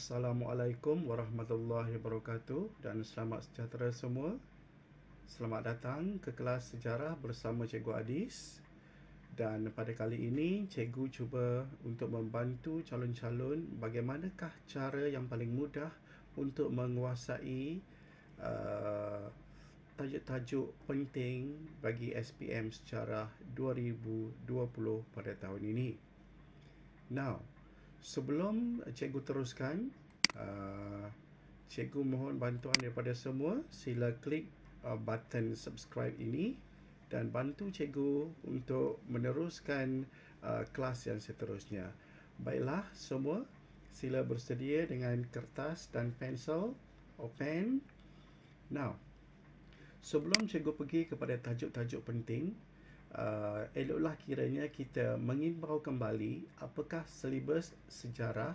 Assalamualaikum warahmatullahi wabarakatuh dan selamat sejahtera semua. Selamat datang ke kelas sejarah bersama Cikgu Adis. Dan pada kali ini, Cikgu cuba untuk membantu calon-calon bagaimanakah cara yang paling mudah untuk menguasai uh, tajuk-tajuk penting bagi SPM sejarah 2020 pada tahun ini. Now, sebelum eh, cikgu teruskan uh, cikgu mohon bantuan daripada semua sila klik uh, button subscribe ini dan bantu cikgu untuk meneruskan uh, kelas yang seterusnya baiklah semua sila bersedia dengan kertas dan pensel open now sebelum cikgu pergi kepada tajuk-tajuk penting uh, eloklah kiranya kita mengimbau kembali apakah silibus sejarah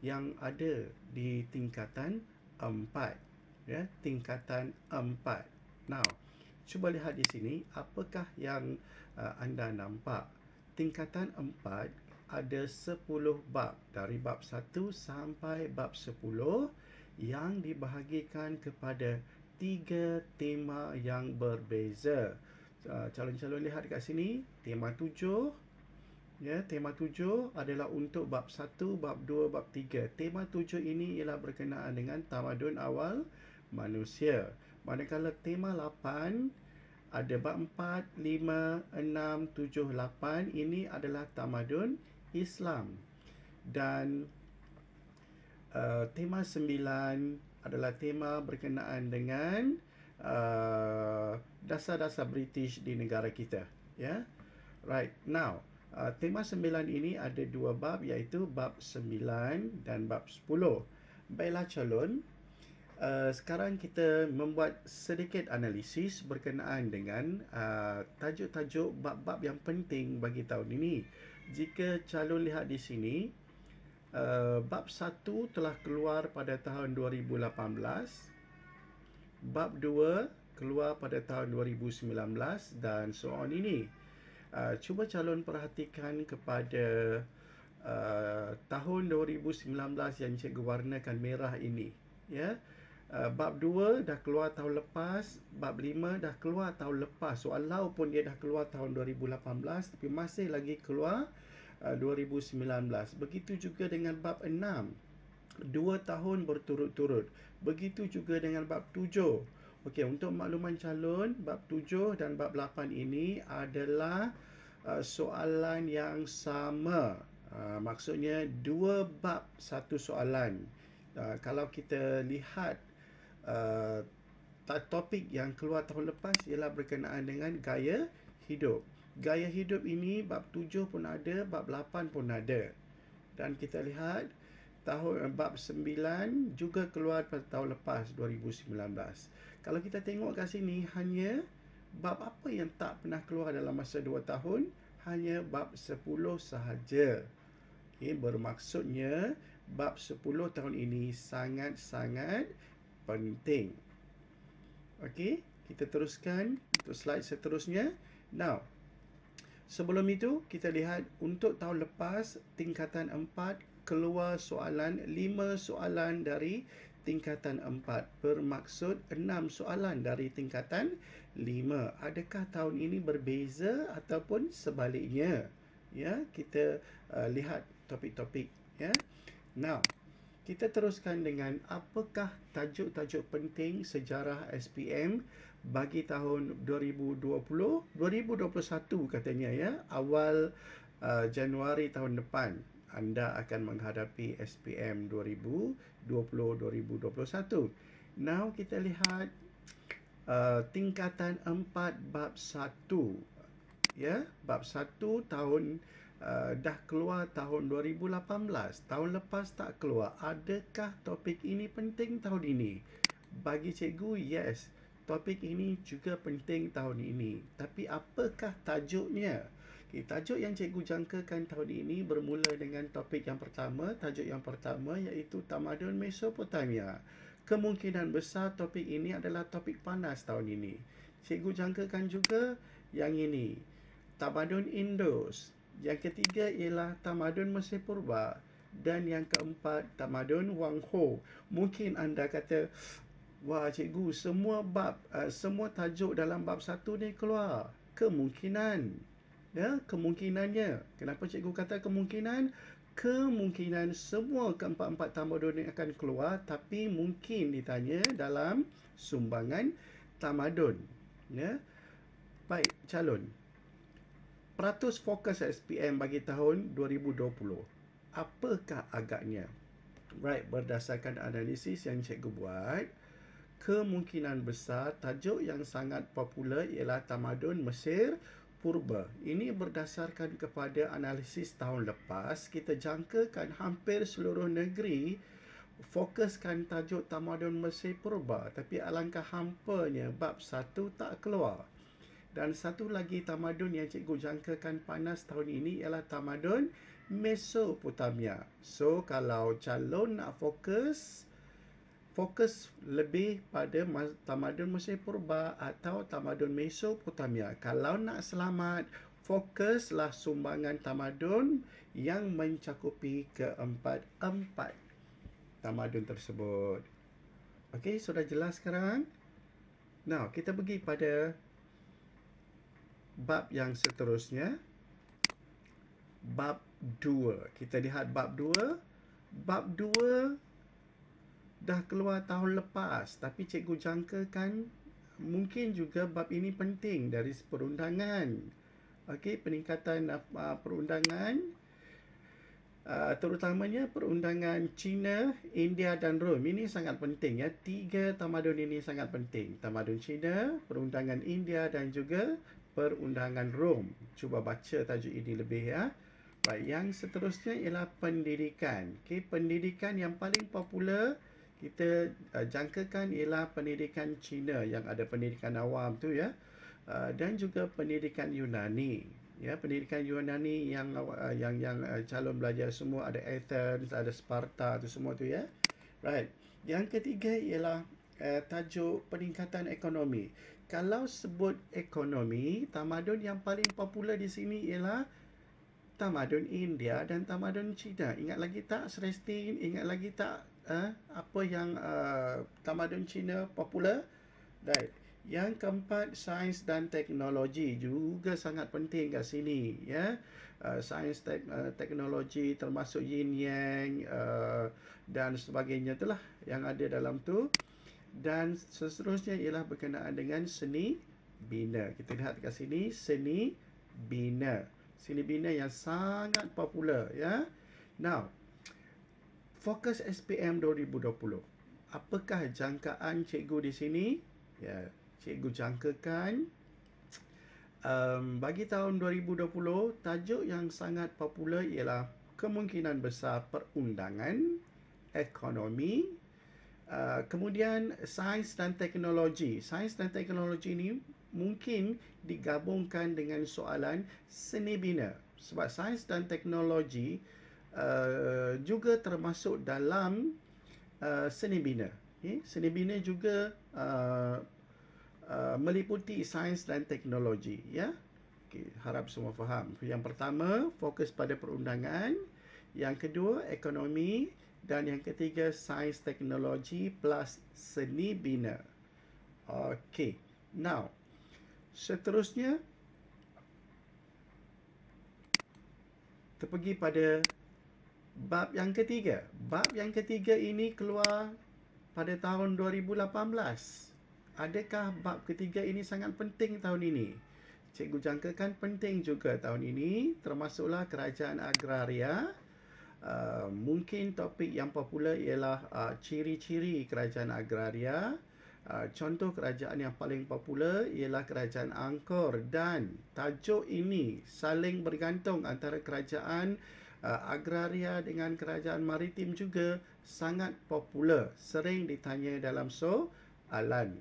yang ada di tingkatan empat. Ya, tingkatan empat. Now, cuba lihat di sini apakah yang uh, anda nampak. Tingkatan empat ada sepuluh bab dari bab satu sampai bab sepuluh yang dibahagikan kepada tiga tema yang berbeza. Ah, calon-calon lihat dekat sini tema tujuh ya tema tujuh adalah untuk bab satu bab dua bab tiga tema tujuh ini ialah berkenaan dengan tamadun awal manusia manakala tema lapan ada bab empat lima enam tujuh lapan ini adalah tamadun Islam dan uh, tema sembilan adalah tema berkenaan dengan Uh, dasar-dasar uh, British di negara kita. Ya, yeah? right now. Uh, tema sembilan ini ada dua bab yaitu bab sembilan dan bab sepuluh. Baiklah calon, uh, sekarang kita membuat sedikit analisis berkenaan dengan uh, tajuk-tajuk bab-bab yang penting bagi tahun ini. Jika calon lihat di sini, uh, bab satu telah keluar pada tahun 2018 bab 2 keluar pada tahun 2019 dan so on ini. Uh, cuba calon perhatikan kepada uh, tahun 2019 yang cikgu warnakan merah ini. Ya. Yeah? Uh, bab 2 dah keluar tahun lepas, bab 5 dah keluar tahun lepas. So walaupun dia dah keluar tahun 2018 tapi masih lagi keluar uh, ah, 2019. Begitu juga dengan bab 6 dua tahun berturut-turut. Begitu juga dengan bab tujuh. Okey, untuk makluman calon, bab tujuh dan bab lapan ini adalah uh, soalan yang sama. Uh, maksudnya, dua bab satu soalan. Uh, kalau kita lihat topik yang keluar tahun lepas ialah berkenaan dengan gaya hidup. Gaya hidup ini bab tujuh pun ada, bab lapan pun ada. Dan kita lihat tahun bab 9 juga keluar pada tahun lepas 2019. Kalau kita tengok kat sini hanya bab apa yang tak pernah keluar dalam masa 2 tahun hanya bab 10 sahaja. Okey bermaksudnya bab 10 tahun ini sangat-sangat penting. Okey, kita teruskan untuk slide seterusnya. Now Sebelum itu, kita lihat untuk tahun lepas, tingkatan 4 keluar soalan 5 soalan dari tingkatan 4 bermaksud 6 soalan dari tingkatan 5 adakah tahun ini berbeza ataupun sebaliknya ya kita uh, lihat topik-topik ya now kita teruskan dengan apakah tajuk-tajuk penting sejarah SPM bagi tahun 2020 2021 katanya ya awal uh, Januari tahun depan anda akan menghadapi SPM 2020-2021. Now kita lihat uh, tingkatan 4 bab 1. Ya, yeah? bab 1 tahun uh, dah keluar tahun 2018. Tahun lepas tak keluar. Adakah topik ini penting tahun ini? Bagi cikgu, yes. Topik ini juga penting tahun ini. Tapi apakah tajuknya? Okay, tajuk yang cikgu jangkakan tahun ini bermula dengan topik yang pertama. Tajuk yang pertama iaitu tamadun Mesopotamia. Kemungkinan besar topik ini adalah topik panas tahun ini. Cikgu jangkakan juga yang ini. Tamadun Indus. Yang ketiga ialah tamadun Mesir Purba. Dan yang keempat, tamadun Wang Ho. Mungkin anda kata, Wah cikgu, semua bab, uh, semua tajuk dalam bab satu ni keluar. Kemungkinan ya kemungkinannya kenapa cikgu kata kemungkinan kemungkinan semua keempat-empat tambah dua akan keluar tapi mungkin ditanya dalam sumbangan tamadun ya baik calon peratus fokus SPM bagi tahun 2020 apakah agaknya right berdasarkan analisis yang cikgu buat kemungkinan besar tajuk yang sangat popular ialah tamadun Mesir purba. Ini berdasarkan kepada analisis tahun lepas, kita jangkakan hampir seluruh negeri fokuskan tajuk tamadun Mesir purba. Tapi alangkah hampanya bab satu tak keluar. Dan satu lagi tamadun yang cikgu jangkakan panas tahun ini ialah tamadun Mesopotamia. So kalau calon nak fokus fokus lebih pada tamadun Mesir Purba atau tamadun Mesopotamia. Kalau nak selamat, fokuslah sumbangan tamadun yang mencakupi keempat-empat tamadun tersebut. Okey, sudah jelas sekarang? Now, kita pergi pada bab yang seterusnya. Bab 2. Kita lihat bab 2. Bab 2 dah keluar tahun lepas tapi cikgu kan? mungkin juga bab ini penting dari perundangan okey peningkatan uh, perundangan uh, terutamanya perundangan China, India dan Rom ini sangat penting ya tiga tamadun ini sangat penting tamadun China, perundangan India dan juga perundangan Rom cuba baca tajuk ini lebih ya baik yang seterusnya ialah pendidikan okey pendidikan yang paling popular kita uh, jangkakan ialah pendidikan Cina yang ada pendidikan awam tu ya uh, dan juga pendidikan Yunani ya pendidikan Yunani yang uh, yang yang uh, calon belajar semua ada Athens ada Sparta tu semua tu ya right yang ketiga ialah uh, tajuk peningkatan ekonomi kalau sebut ekonomi tamadun yang paling popular di sini ialah tamadun India dan tamadun Cina. Ingat lagi tak Sresti? Ingat lagi tak eh, apa yang uh, tamadun Cina popular. Right. Yang keempat, sains dan teknologi juga sangat penting kat sini. Ya. Uh, sains dan uh, teknologi termasuk yin yang uh, dan sebagainya itulah yang ada dalam tu. Dan seterusnya ialah berkenaan dengan seni bina. Kita lihat kat sini, seni bina. Seni bina yang sangat popular. Ya. Now, fokus SPM 2020. Apakah jangkaan cikgu di sini? Ya, cikgu jangkakan um, bagi tahun 2020, tajuk yang sangat popular ialah kemungkinan besar perundangan, ekonomi, uh, kemudian sains dan teknologi. Sains dan teknologi ini mungkin digabungkan dengan soalan seni bina. Sebab sains dan teknologi uh, uh, juga termasuk dalam uh, seni bina. Okay? Eh, seni bina juga uh, uh, meliputi sains dan teknologi. Ya, okay, harap semua faham. Yang pertama fokus pada perundangan, yang kedua ekonomi dan yang ketiga sains teknologi plus seni bina. Okay, now seterusnya terpergi pada bab yang ketiga. Bab yang ketiga ini keluar pada tahun 2018. Adakah bab ketiga ini sangat penting tahun ini? Cikgu jangkakan penting juga tahun ini termasuklah kerajaan agraria. Uh, mungkin topik yang popular ialah uh, ciri-ciri kerajaan agraria. Uh, contoh kerajaan yang paling popular ialah kerajaan Angkor dan tajuk ini saling bergantung antara kerajaan uh, agraria dengan kerajaan maritim juga sangat popular sering ditanya dalam soalan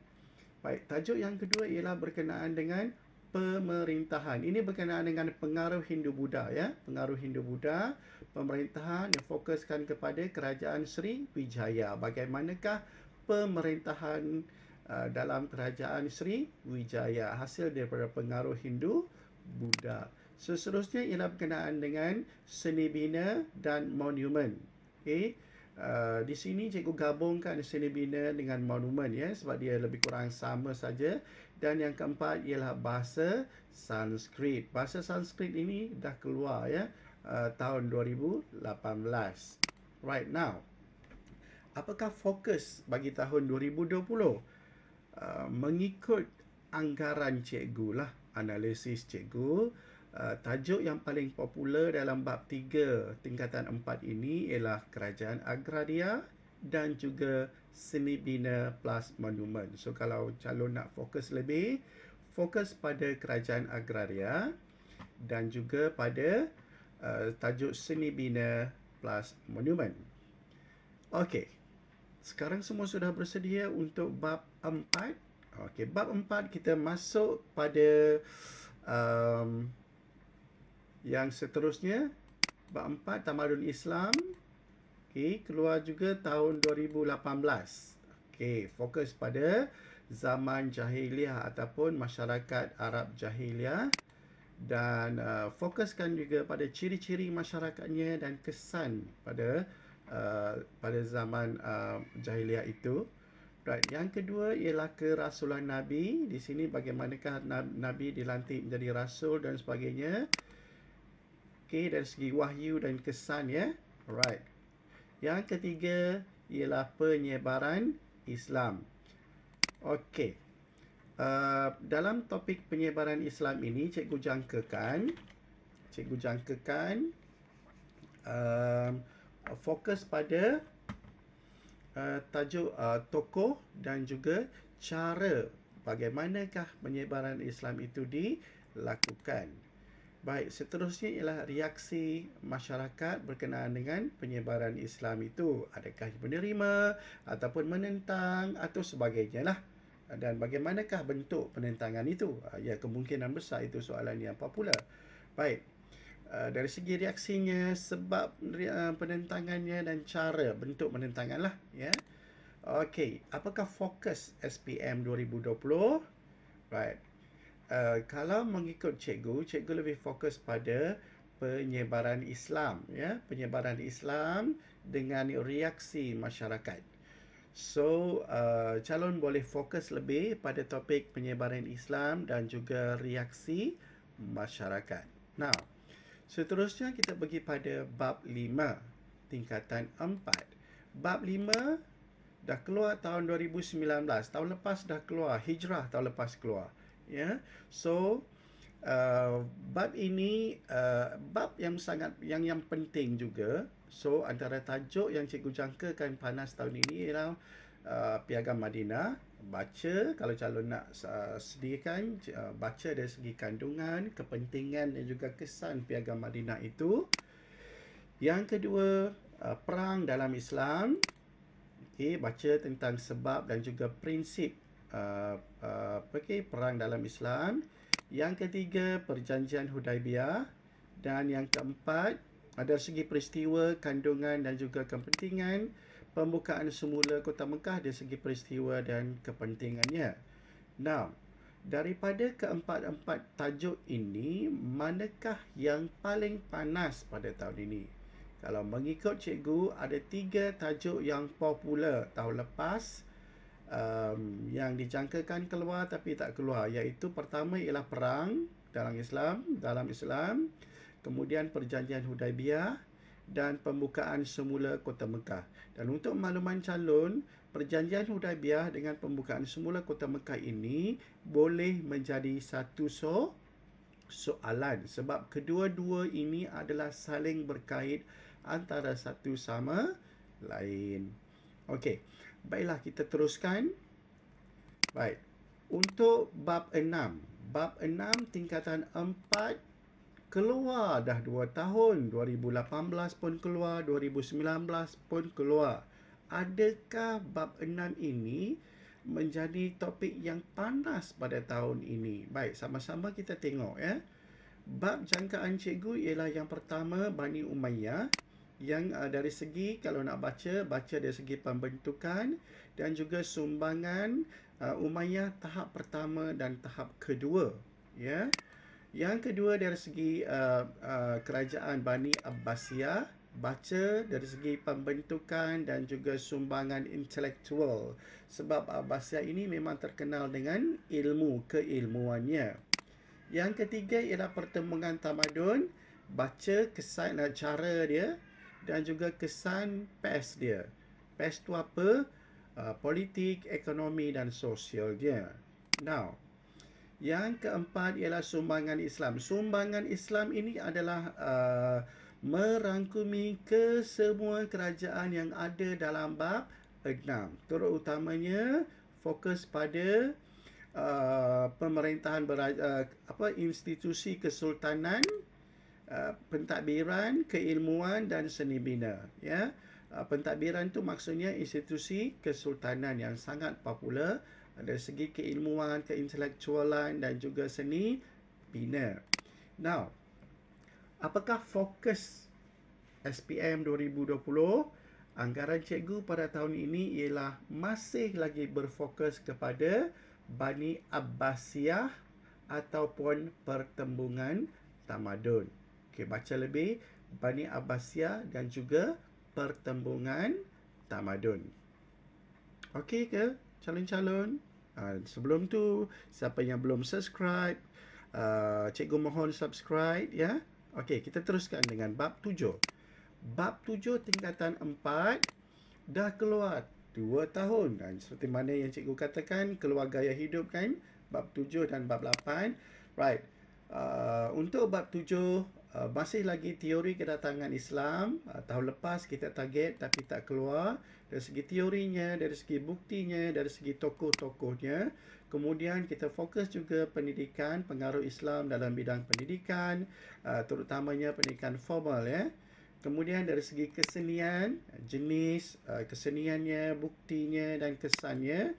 baik tajuk yang kedua ialah berkenaan dengan pemerintahan ini berkenaan dengan pengaruh Hindu Buddha ya pengaruh Hindu Buddha pemerintahan yang fokuskan kepada kerajaan Sri Wijaya bagaimanakah pemerintahan uh, dalam kerajaan Sri Wijaya hasil daripada pengaruh Hindu Buddha Seterusnya ialah berkenaan dengan seni bina dan monumen. Okay. Uh, di sini cikgu gabungkan seni bina dengan monumen ya sebab dia lebih kurang sama saja dan yang keempat ialah bahasa Sanskrit. Bahasa Sanskrit ini dah keluar ya uh, tahun 2018. Right now. Apakah fokus bagi tahun 2020? Uh, ah, mengikut anggaran cikgu lah, analisis cikgu uh, tajuk yang paling popular dalam bab tiga tingkatan empat ini ialah kerajaan agraria dan juga seni bina plus monumen. So kalau calon nak fokus lebih, fokus pada kerajaan agraria dan juga pada uh, tajuk seni bina plus monumen. Okey. Sekarang semua sudah bersedia untuk bab 4. Okey, bab 4 kita masuk pada um, yang seterusnya, bab 4 Tamadun Islam. okay keluar juga tahun 2018. Okay fokus pada zaman jahiliah ataupun masyarakat Arab jahiliah dan uh, fokuskan juga pada ciri-ciri masyarakatnya dan kesan pada uh, pada zaman uh, jahiliah itu. Right. Yang kedua ialah kerasulan Nabi. Di sini bagaimanakah Nabi dilantik menjadi rasul dan sebagainya. Okey, dari segi wahyu dan kesan ya. Alright. Yang ketiga ialah penyebaran Islam. Okey. Uh, dalam topik penyebaran Islam ini, cikgu jangkakan cikgu jangkakan uh, fokus pada uh, tajuk uh, tokoh dan juga cara bagaimanakah penyebaran Islam itu dilakukan. Baik, seterusnya ialah reaksi masyarakat berkenaan dengan penyebaran Islam itu. Adakah menerima ataupun menentang atau sebagainya lah. Dan bagaimanakah bentuk penentangan itu? Ah, ya, kemungkinan besar itu soalan yang popular. Baik, ah, dari segi reaksinya, sebab ah, penentangannya dan cara bentuk penentangan lah. Ya. Okey, apakah fokus SPM 2020? Baik. Eh, kalau mengikut cikgu, cikgu lebih fokus pada penyebaran Islam, ya, penyebaran Islam dengan reaksi masyarakat. So, uh, calon boleh fokus lebih pada topik penyebaran Islam dan juga reaksi masyarakat. Now, seterusnya kita pergi pada bab lima tingkatan empat. Bab lima dah keluar tahun 2019, tahun lepas dah keluar, hijrah tahun lepas keluar ya so uh, bab ini uh, bab yang sangat yang yang penting juga so antara tajuk yang cikgu jangkakan panas tahun ini ialah uh, piagam madinah baca kalau calon nak uh, sediakan uh, baca dari segi kandungan kepentingan dan juga kesan piagam madinah itu yang kedua uh, perang dalam islam okey baca tentang sebab dan juga prinsip uh, uh, okay, perang dalam Islam. Yang ketiga, perjanjian Hudaibiyah. Dan yang keempat, ada segi peristiwa, kandungan dan juga kepentingan pembukaan semula kota Mekah dari segi peristiwa dan kepentingannya. Now, daripada keempat-empat tajuk ini, manakah yang paling panas pada tahun ini? Kalau mengikut cikgu, ada tiga tajuk yang popular tahun lepas – um, yang dijangkakan keluar tapi tak keluar iaitu pertama ialah perang dalam Islam dalam Islam kemudian perjanjian Hudaibiyah dan pembukaan semula kota Mekah. Dan untuk makluman calon, perjanjian Hudaibiyah dengan pembukaan semula kota Mekah ini boleh menjadi satu so soalan sebab kedua-dua ini adalah saling berkait antara satu sama lain. Okey. Baiklah, kita teruskan. Baik. Untuk bab enam, Bab enam tingkatan empat keluar dah dua tahun. 2018 pun keluar, 2019 pun keluar. Adakah bab enam ini menjadi topik yang panas pada tahun ini? Baik, sama-sama kita tengok ya. Bab jangkaan cikgu ialah yang pertama Bani Umayyah yang uh, dari segi kalau nak baca, baca dari segi pembentukan dan juga sumbangan uh, Umayyah tahap pertama dan tahap kedua. Ya. Yang kedua dari segi uh, uh, kerajaan Bani Abbasiyah, baca dari segi pembentukan dan juga sumbangan intelektual. Sebab Abbasiyah ini memang terkenal dengan ilmu, keilmuannya. Yang ketiga ialah pertemuan tamadun baca kesan uh, cara dia dan juga kesan PES dia. PES tu apa? Uh, politik, ekonomi dan sosial dia. Now, yang keempat ialah sumbangan Islam. Sumbangan Islam ini adalah uh, merangkumi kesemua kerajaan yang ada dalam bab enam. Terutamanya fokus pada uh, pemerintahan beraja, uh, apa institusi kesultanan Uh, pentadbiran, keilmuan dan seni bina. Ya, uh, pentadbiran tu maksudnya institusi kesultanan yang sangat popular uh, dari segi keilmuan, keintelektualan dan juga seni bina. Now, apakah fokus SPM 2020? Anggaran cikgu pada tahun ini ialah masih lagi berfokus kepada Bani Abbasiyah ataupun pertembungan tamadun. Okay, baca lebih Bani Abbasia dan juga Pertembungan Tamadun. Okey ke calon-calon? Ha, sebelum tu, siapa yang belum subscribe, uh, cikgu mohon subscribe ya. Okey, kita teruskan dengan bab tujuh. Bab tujuh tingkatan empat dah keluar dua tahun. Dan seperti mana yang cikgu katakan, keluar gaya hidup kan? Bab tujuh dan bab lapan. Right. Uh, untuk bab tujuh, Uh, masih lagi teori kedatangan Islam uh, tahun lepas kita target tapi tak keluar dari segi teorinya dari segi buktinya dari segi tokoh-tokohnya kemudian kita fokus juga pendidikan pengaruh Islam dalam bidang pendidikan uh, terutamanya pendidikan formal ya kemudian dari segi kesenian jenis uh, keseniannya buktinya dan kesannya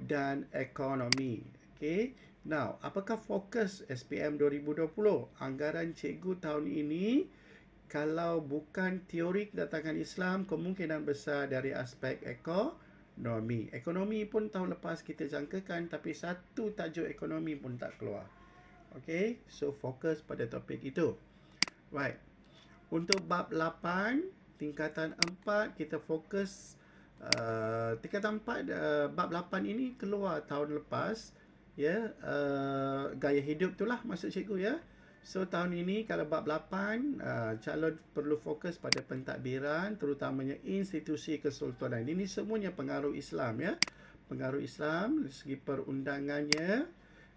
dan ekonomi okey Now, apakah fokus SPM 2020? Anggaran cikgu tahun ini kalau bukan teori kedatangan Islam kemungkinan besar dari aspek ekonomi. Ekonomi pun tahun lepas kita jangkakan tapi satu tajuk ekonomi pun tak keluar. Okay, so fokus pada topik itu. Right. Untuk bab 8, tingkatan 4, kita fokus uh, tingkatan 4, uh, bab 8 ini keluar tahun lepas ya yeah, uh, gaya hidup itulah lah maksud cikgu ya yeah. So tahun ini kalau bab 8 uh, eh, calon perlu fokus pada pentadbiran terutamanya institusi kesultanan. Ini semuanya pengaruh Islam ya. Pengaruh Islam dari segi perundangannya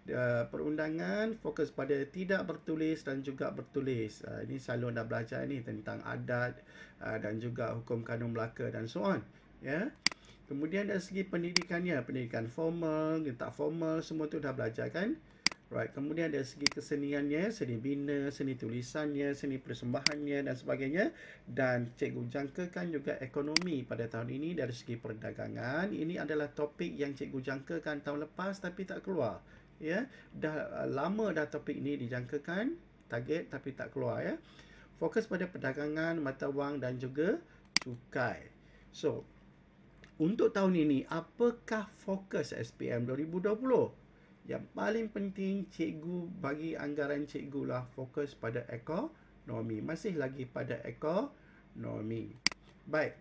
uh, perundangan fokus pada tidak bertulis dan juga bertulis. Uh, ini selalu anda belajar ini tentang adat uh, dan juga hukum kanun Melaka dan so on ya. Yeah. Kemudian dari segi pendidikannya, pendidikan formal, tak formal, semua tu dah belajar kan? Right. Kemudian dari segi keseniannya, seni bina, seni tulisannya, seni persembahannya dan sebagainya. Dan cikgu jangkakan juga ekonomi pada tahun ini dari segi perdagangan. Ini adalah topik yang cikgu jangkakan tahun lepas tapi tak keluar. Ya, dah eh, lama dah topik ini dijangkakan target tapi tak keluar ya. Fokus pada perdagangan, mata wang dan juga cukai. So, untuk tahun ini, apakah fokus SPM 2020? Yang paling penting, cikgu bagi anggaran cikgu lah fokus pada ekonomi. Masih lagi pada ekonomi. Baik.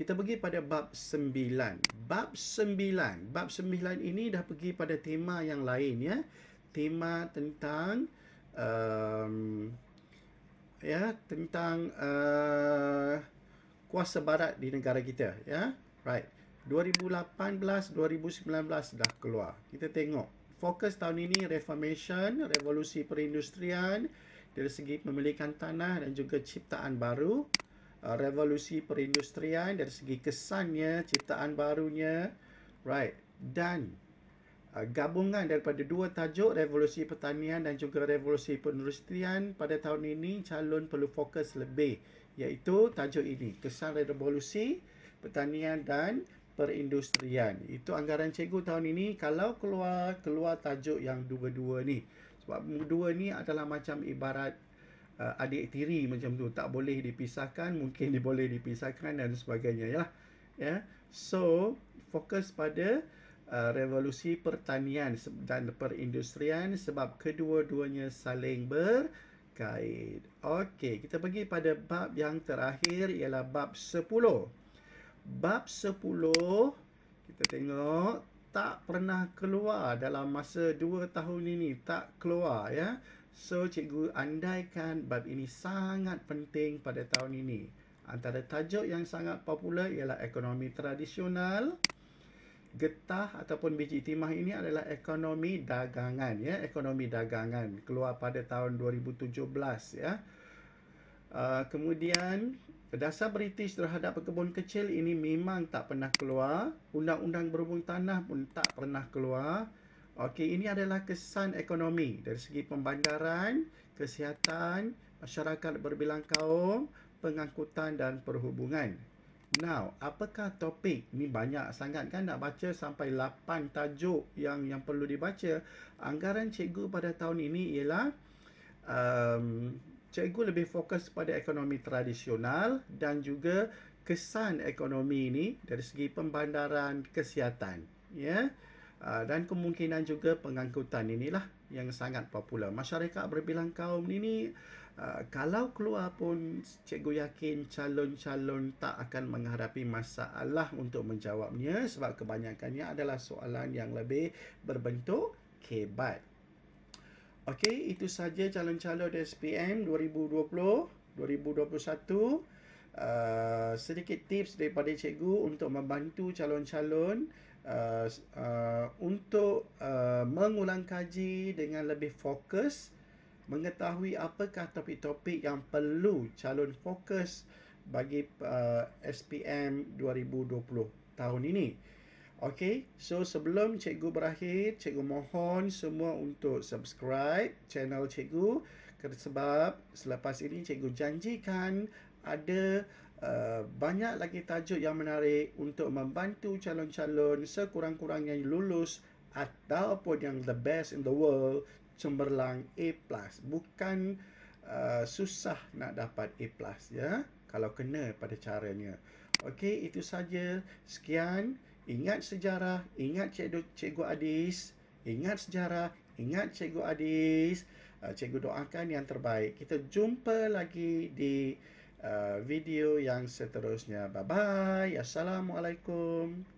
Kita pergi pada bab sembilan. Bab sembilan, Bab sembilan ini dah pergi pada tema yang lain ya. Tema tentang um, ya tentang uh, kuasa barat di negara kita ya right 2018 2019 dah keluar kita tengok fokus tahun ini reformation revolusi perindustrian dari segi pemilikan tanah dan juga ciptaan baru uh, revolusi perindustrian dari segi kesannya ciptaan barunya right dan uh, gabungan daripada dua tajuk revolusi pertanian dan juga revolusi perindustrian pada tahun ini calon perlu fokus lebih iaitu tajuk ini kesan revolusi pertanian dan perindustrian. Itu anggaran cikgu tahun ini kalau keluar keluar tajuk yang dua-dua ni. Sebab dua ni adalah macam ibarat uh, adik tiri macam tu tak boleh dipisahkan, mungkin dia boleh dipisahkan dan sebagainya ya. Ya. Yeah. So, fokus pada uh, revolusi pertanian dan perindustrian sebab kedua-duanya saling ber kait. Okey, kita pergi pada bab yang terakhir ialah bab 10. Bab 10 kita tengok tak pernah keluar dalam masa 2 tahun ini, tak keluar ya. So cikgu andaikan bab ini sangat penting pada tahun ini. Antara tajuk yang sangat popular ialah ekonomi tradisional getah ataupun biji timah ini adalah ekonomi dagangan ya ekonomi dagangan keluar pada tahun 2017 ya uh, kemudian dasar british terhadap pekebun kecil ini memang tak pernah keluar undang-undang berhubung tanah pun tak pernah keluar okey ini adalah kesan ekonomi dari segi pembandaran kesihatan masyarakat berbilang kaum pengangkutan dan perhubungan Now, apakah topik? Ni banyak sangat kan nak baca sampai 8 tajuk yang yang perlu dibaca. Anggaran cikgu pada tahun ini ialah um, cikgu lebih fokus pada ekonomi tradisional dan juga kesan ekonomi ini dari segi pembandaran kesihatan. Ya. Yeah? Ah, dan kemungkinan juga pengangkutan inilah yang sangat popular. Masyarakat berbilang kaum ini ah, kalau keluar pun cikgu yakin calon-calon tak akan menghadapi masalah untuk menjawabnya sebab kebanyakannya adalah soalan yang lebih berbentuk kebat. Okey, itu saja calon-calon SPM 2020 2021. Uh, sedikit tips daripada cikgu untuk membantu calon-calon uh, Uh, uh, untuk uh, mengulang kaji dengan lebih fokus mengetahui apakah topik-topik yang perlu calon fokus bagi uh, SPM 2020 tahun ini. Okey, so sebelum cikgu berakhir, cikgu mohon semua untuk subscribe channel cikgu sebab selepas ini cikgu janjikan ada Eh, banyak lagi tajuk yang menarik untuk membantu calon-calon sekurang-kurangnya lulus ataupun yang the best in the world cemerlang A+. Bukan uh, susah nak dapat A+, ya. Kalau kena pada caranya. Okey, itu saja. Sekian. Ingat sejarah. Ingat Cikgu, Cikgu Adis. Ingat sejarah. Ingat Cikgu Adis. Uh, Cikgu doakan yang terbaik. Kita jumpa lagi di... Uh, video yang seterusnya. Bye-bye. Assalamualaikum.